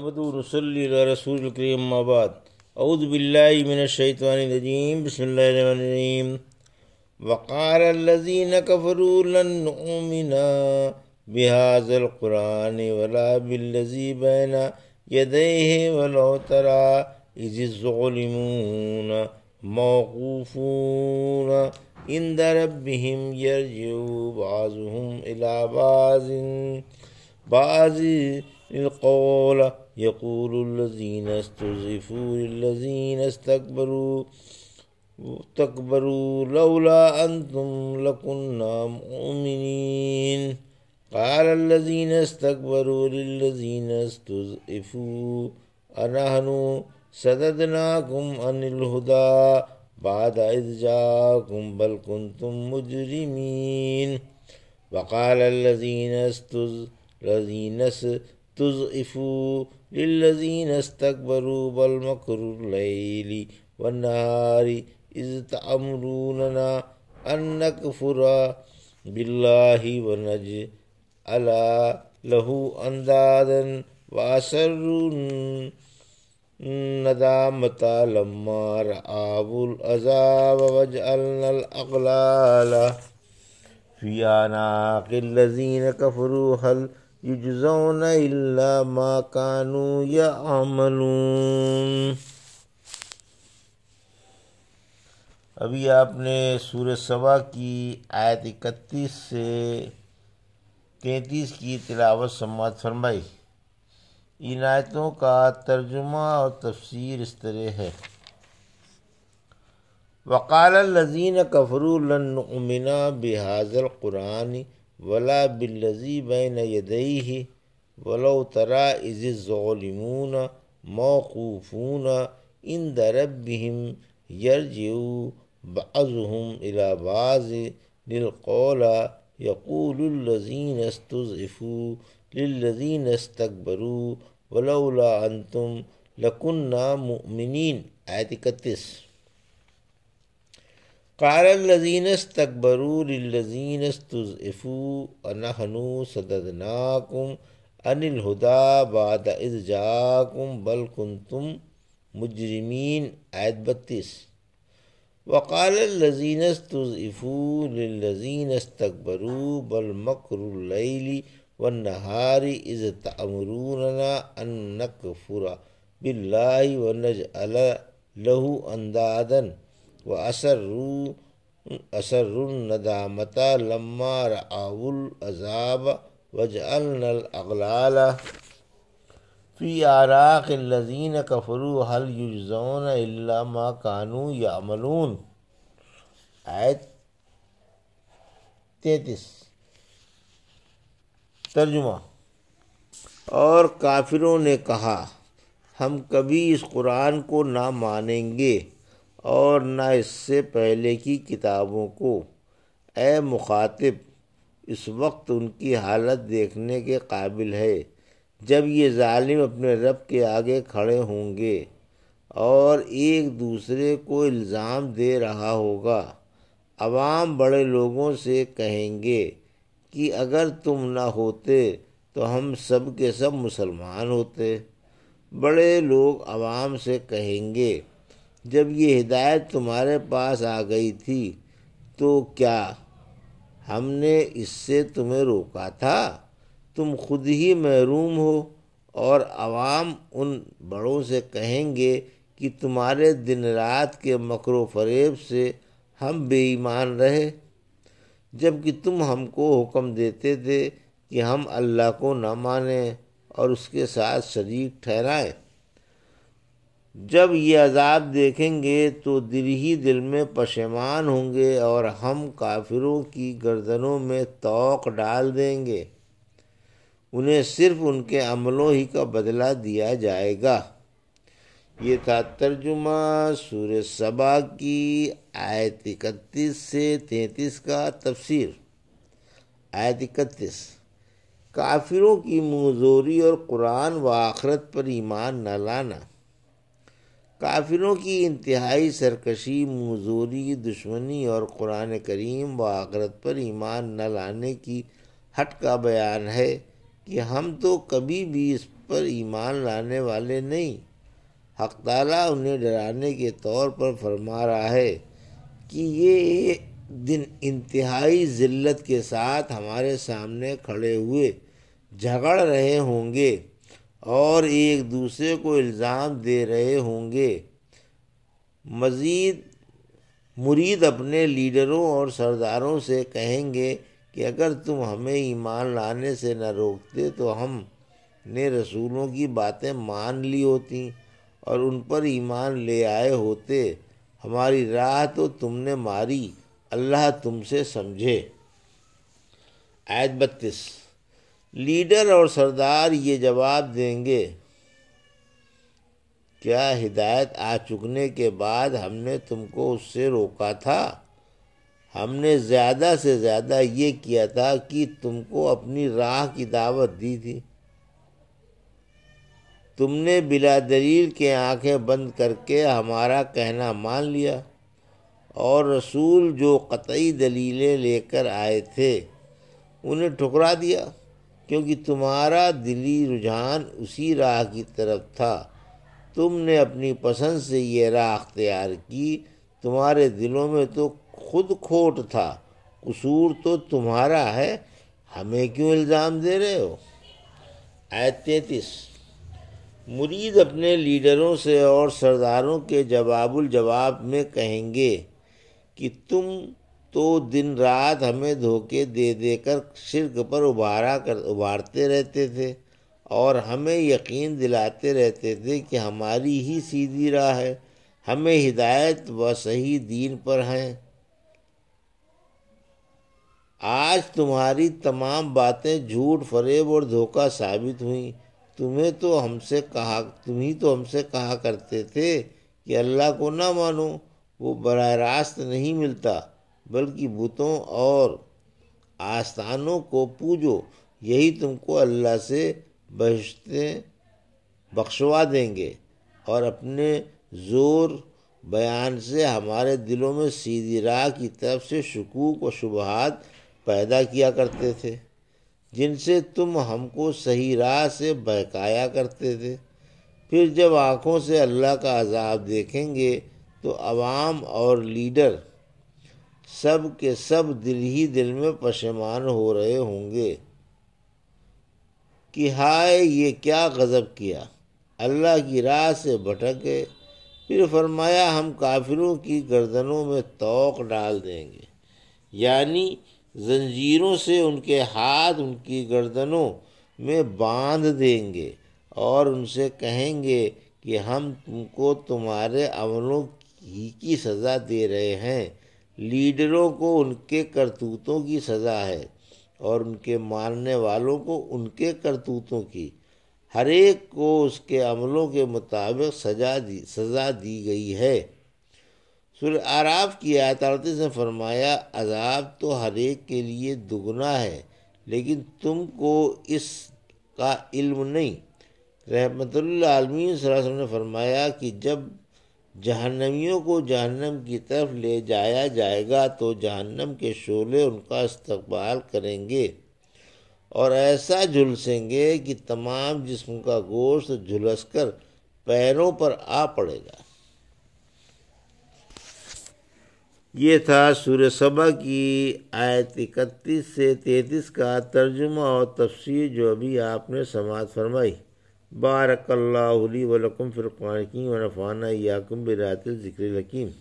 محمد رسلی رسول الکریم آباد اعوذ باللہ من الشیطان الرجیم بسم اللہ الرحمن الرحیم وقال الذين كفروا لن نؤمن بهذا القرآن ولا بالذي بين يديه ولو ترى إذ الظالمون موقوفون عند ربهم يرجع بعضهم إلى بعض بعض القول يقول الذين استضعفوا للذين استكبروا تكبروا لولا أنتم لكنا مؤمنين قال الذين استكبروا للذين استضعفوا أنحن سددناكم عن الهدى بعد إذ جاءكم بل كنتم مجرمين وقال الذين استضعفوا للذين استكبروا بل مكر الليل والنهار إذ تأمروننا أن نكفر بالله ونجعل له أندادا وأسروا الندامة لما رأوا العذاب وجعلنا الأغلال في أعناق الذين كفروا هل युजौन इल्ला मा कानू या अभी आपने सूर्य सभा की आयत इकतीस से तैंतीस की तिलावत समात फरमाई इन आयतों का तर्जुमा और तफसीर इस तरह है वकाल लजीन कफरू लमिना बिहाजल कुरानी ولا بالذي بين يديه ولو ترى إذ الظالمون موقوفون عند ربهم يرجع بعضهم إلى بعض للقول يقول الذين استضعفوا للذين استكبروا ولولا أنتم لكنا مؤمنين آية 31 قال الذين استكبروا للذين استضعفوا نحن صددناكم عن الهدى بعد إذ جاءكم بل كنتم مجرمين آیت آية بتیس وقال الذين استضعفوا للذين استكبروا بل مكر الليل والنهار إذ تأمروننا أن نكفر بالله ونجعل له أندادا व असर्रू नदामता लम्मा रआउल अजाब नल अगलाल फ़ी आराक लजीन कफरू हल युजौन इल्ला मा कानू यामलून आयत तैतीस तर्जुमा और काफिरों ने कहा हम कभी इस कुरान को ना मानेंगे और न इससे पहले की किताबों को ए मुखातिब इस वक्त उनकी हालत देखने के काबिल है जब ये ालिम अपने रब के आगे खड़े होंगे और एक दूसरे को इल्ज़ाम दे रहा होगा आवाम बड़े लोगों से कहेंगे कि अगर तुम ना होते तो हम सब के सब मुसलमान होते बड़े लोग आवाम से कहेंगे जब ये हिदायत तुम्हारे पास आ गई थी तो क्या हमने इससे तुम्हें रोका था तुम खुद ही महरूम हो और आवाम उन बड़ों से कहेंगे कि तुम्हारे दिन रात के मकर फरेब से हम बेईमान रहे जबकि तुम हमको हुक्म देते थे कि हम अल्लाह को न माने और उसके साथ शरीक ठहराएं जब ये अजाब देखेंगे तो दिल ही दिल में पशेमान होंगे और हम काफिरों की गर्दनों में तोक डाल देंगे उन्हें सिर्फ उनके अमलों ही का बदला दिया जाएगा ये था तर्जुमा सूर सबा की आयत इकतीस से तैंतीस का तफसीर आयत इकतीस काफिरों की मज़ोरी और कुरान व आखरत पर ईमान न लाना काफिरों की इंतहाई सरकशी मजूरी दुश्मनी और कुरान करीम व आखरत पर ईमान न लाने की हट का बयान है कि हम तो कभी भी इस पर ईमान लाने वाले नहीं हक उन्हें डराने के तौर पर फरमा रहा है कि ये दिन इंतहाई ज़िल्लत के साथ हमारे सामने खड़े हुए झगड़ रहे होंगे और एक दूसरे को इल्ज़ाम दे रहे होंगे मज़ीद मुरीद अपने लीडरों और सरदारों से कहेंगे कि अगर तुम हमें ईमान लाने से न रोकते तो हम ने रसूलों की बातें मान ली होती और उन पर ईमान ले आए होते हमारी राह तो तुमने मारी अल्लाह तुमसे समझे आयत बत्तीस लीडर और सरदार ये जवाब देंगे क्या हिदायत आ चुकने के बाद हमने तुमको उससे रोका था हमने ज़्यादा से ज़्यादा ये किया था कि तुमको अपनी राह की दावत दी थी तुमने बिला दलील के आंखें बंद करके हमारा कहना मान लिया और रसूल जो कतई दलीलें लेकर आए थे उन्हें ठुकरा दिया क्योंकि तुम्हारा दिली रुझान उसी राह की तरफ था तुमने अपनी पसंद से यह राह अख्तियार की तुम्हारे दिलों में तो खुद खोट था कसूर तो तुम्हारा है हमें क्यों इल्ज़ाम दे रहे हो आयत तैतीस मुरीद अपने लीडरों से और सरदारों के जवाबुल जवाब में कहेंगे कि तुम तो दिन रात हमें धोखे दे देकर शिरक पर उबारा कर उबारते रहते थे और हमें यकीन दिलाते रहते थे कि हमारी ही सीधी राह है हमें हिदायत व सही दीन पर हैं आज तुम्हारी तमाम बातें झूठ फरेब और धोखा साबित हुई तुम्हें तो हमसे कहा तुम ही तो हमसे कहा करते थे कि अल्लाह को ना मानो वो बराह रास्त नहीं मिलता बल्कि बुतों और आस्थानों को पूजो यही तुमको अल्लाह से बहशतें बख्शवा देंगे और अपने ज़ोर बयान से हमारे दिलों में सीधी राह की तरफ से शकूक व शुबहत पैदा किया करते थे जिनसे तुम हमको सही राह से बहकाया करते थे फिर जब आँखों से अल्लाह का अजाब देखेंगे तो आवाम और लीडर सब के सब दिल ही दिल में पशमान हो रहे होंगे कि हाय ये क्या गज़ब किया अल्लाह की राह से भटक गए फिर फरमाया हम काफिरों की गर्दनों में तोक डाल देंगे यानी जंजीरों से उनके हाथ उनकी गर्दनों में बांध देंगे और उनसे कहेंगे कि हम तुमको तुम्हारे अमलों ही की सज़ा दे रहे हैं लीडरों को उनके करतूतों की सज़ा है और उनके मारने वालों को उनके करतूतों की हर एक को उसके अमलों के मुताबिक सजा दी सज़ा दी गई है सुर आराफ की आयतारती से फरमाया अजाब तो हर एक के लिए दुगना है लेकिन तुमको इसका इल्म नहीं रहमतुल्लामीन ने फरमाया कि जब जहन्नमियों को जहन्नम की तरफ ले जाया जाएगा तो जहन्नम के शोले उनका इस्तकबाल करेंगे और ऐसा झुलसेंगे कि तमाम जिस्म का गोश्त झुलस कर पैरों पर आ पड़ेगा ये था सूर्य सभा की आयत इकतीस से तैंतीस का तर्जुमा और तफसीर जो अभी आपने समाज फरमाई बारक ली वलकुम फ़िरक़ानकिन वनफ़ाना याकुम बरातिल ज़िक्र लकीम